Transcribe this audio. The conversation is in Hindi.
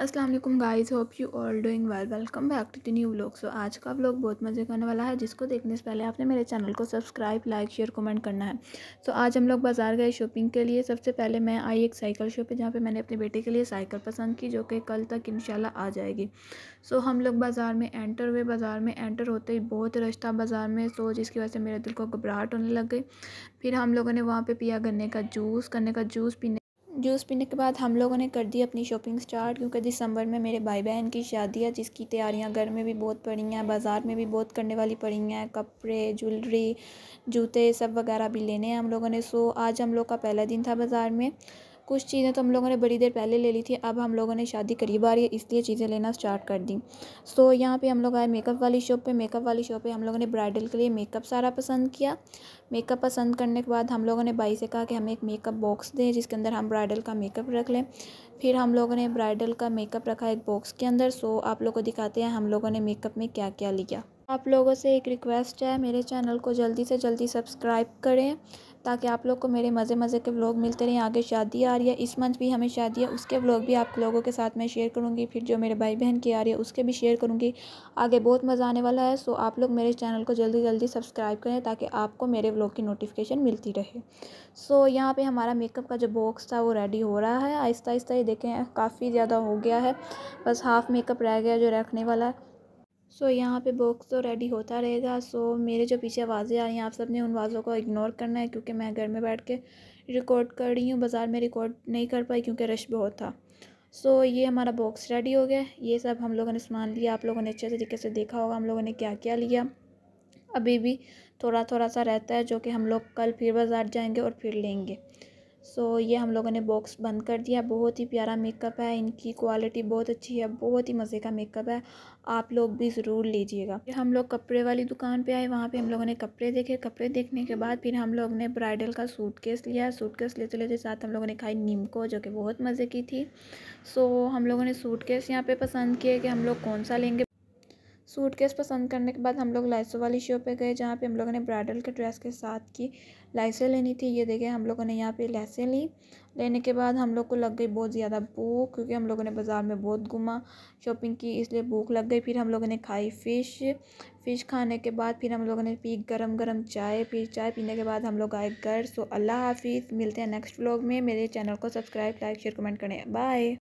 Aslam guys hope you all doing well welcome back to the new vlog so आज का व्लॉग बहुत मज़े करने वाला है जिसको देखने से पहले आपने मेरे चैनल को सब्सक्राइब लाइक शेयर कमेंट करना है सो so, आज हम लोग बाज़ार गए शॉपिंग के लिए सबसे पहले मैं आई एक साइकिल शॉप पे जहाँ पे मैंने अपने बेटे के लिए साइकिल पसंद की जो कि कल तक इन आ जाएगी सो so, हम लोग बाज़ार में एंटर हुए बाज़ार में एंटर होते ही बहुत रश था बाज़ार में सो जिसकी वजह से मेरे दिल को घबराहट होने लग गई फिर हम लोगों ने वहाँ पर पिया गन्ने का जूस गन्ने का जूस पीने जूस पीने के बाद हम लोगों ने कर दी अपनी शॉपिंग स्टार्ट क्योंकि दिसंबर में मेरे भाई बहन की शादी है जिसकी तैयारियां घर में भी बहुत पड़ी हैं बाज़ार में भी बहुत करने वाली पड़ी हैं कपड़े ज्वेलरी जूते सब वगैरह भी लेने हैं हम लोगों ने सो आज हम लोग का पहला दिन था बाज़ार में कुछ चीज़ें तो हम लोगों ने बड़ी देर पहले ले ली थी अब हम लोगों ने शादी करीब आ रही है इसलिए चीज़ें लेना स्टार्ट कर दी सो so, यहाँ पे हम लोग आए मेकअप वाली शॉप पे मेकअप वाली शॉप पे हम लोगों ने ब्राइडल के लिए मेकअप सारा पसंद किया मेकअप पसंद करने के बाद हम लोगों ने भाई से कहा कि हमें एक मेकअप बॉक्स दें जिसके अंदर हम ब्राइडल का मेकअप रख लें फिर हम लोगों ने ब्राइडल का मेकअप रखा एक बॉक्स के अंदर सो आप लोग को दिखाते हैं हम लोगों ने मेकअप में क्या क्या लिया आप लोगों से एक रिक्वेस्ट है मेरे चैनल को जल्दी से जल्दी सब्सक्राइब करें ताकि आप लोग को मेरे मज़े मज़े के व्लॉग मिलते रहें आगे शादी आ रही है इस मंथ भी हमें शादी है उसके व्लॉग भी आप लोगों के साथ मैं शेयर करूँगी फिर जो मेरे भाई बहन की आ रही है उसके भी शेयर करूँगी आगे बहुत मज़ा आने वाला है सो आप लोग मेरे चैनल को जल्दी जल्दी सब्सक्राइब करें ताकि आपको मेरे व्लॉग की नोटिफिकेशन मिलती रहे सो यहाँ पर हमारा मेकअप का जो बॉक्स था वो रेडी हो रहा है आहिस्ता आहिस्ता ये देखें काफ़ी ज़्यादा हो गया है बस हाफ़ मेकअप रह गया जो रखने वाला है सो यहाँ पे बॉक्स तो रेडी होता रहेगा सो मेरे जो पीछे आवाज़ें आ रही हैं आप सब ने उन आवाज़ों को इग्नोर करना है क्योंकि मैं घर में बैठ के रिकॉर्ड कर रही हूँ बाज़ार में रिकॉर्ड नहीं कर पाई क्योंकि रश बहुत था सो ये हमारा बॉक्स रेडी हो गया ये सब हम लोगों ने सामान लिया आप लोगों ने अच्छे तरीके से देखा होगा हम लोगों ने क्या क्या लिया अभी भी थोड़ा थोड़ा सा रहता है जो कि हम लोग कल फिर बाज़ार जाएँगे और फिर लेंगे सो ये हम लोगों ने बॉक्स बंद कर दिया बहुत ही प्यारा मेकअप है इनकी क्वालिटी बहुत अच्छी है बहुत ही मज़े का मेकअप है आप लोग भी ज़रूर लीजिएगा फिर हम लोग कपड़े वाली दुकान पे आए वहाँ पे हम लोगों ने कपड़े देखे कपड़े देखने के बाद फिर हम लोग ने ब्राइडल का सूटकेस लिया सूटकेस लेते लेते साथ हम लोगों ने खाई नीमको जो कि बहुत मज़े की थी सो हम लोगों ने सूटकेस यहाँ पर पसंद किए कि हम लोग कौन सा लेंगे सूटकेस पसंद करने के बाद हम लोग लाइसो वाली शो पे गए जहाँ पे हम लोगों ने ब्राइडल के ड्रेस के साथ की लाइसें लेनी थी ये देखें हम लोगों ने यहाँ पे लाइसें ली लेने के बाद हम लोग को लग गई बहुत ज़्यादा भूख क्योंकि हम लोगों ने बाज़ार में बहुत घूमा शॉपिंग की इसलिए भूख लग गई फिर हम लोगों ने खाई फ़िश फ़िश खाने के बाद फिर हम लोगों ने पी गरम गरम चाय फिर चाय पीने के बाद हम लोग आए घर सो अल्लाह हाफिज़ मिलते हैं नेक्स्ट व्लॉग में मेरे चैनल को सब्सक्राइब लाइक शेयर कमेंट करें बाय